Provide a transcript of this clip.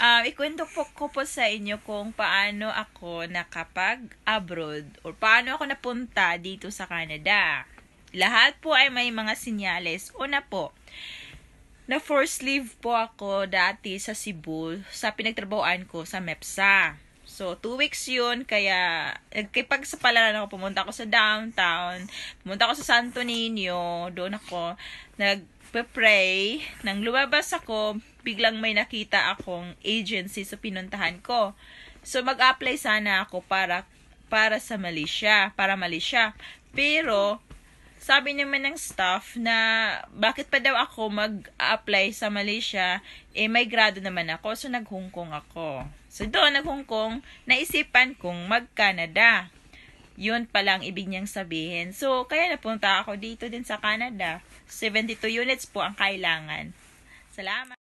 Uh, ikwento po ko po sa inyo kung paano ako nakapag-abroad or paano ako napunta dito sa Canada. Lahat po ay may mga sinyales. Una po, na first leave po ako dati sa Cebu sa pinagtrabahoan ko sa MEPSA. So, two weeks yun. Kaya, nagkipag eh, sa palaran ako. Pumunta ako sa downtown. Pumunta ako sa Santo Niño. Doon ako. Nagpe-pray. Nang lumabas ako, biglang may nakita akong agency sa pinuntahan ko. So, mag-apply sana ako para para sa Malaysia. Para Malaysia. Pero, sabi naman ng staff na bakit pa daw ako mag-apply sa Malaysia, eh may grado naman ako, so nag-Hong Kong ako. So doon, nag-Hong Kong, naisipan kong mag-Canada. Yun palang ibig niyang sabihin. So, kaya napunta ako dito din sa Canada. 72 units po ang kailangan. Salamat!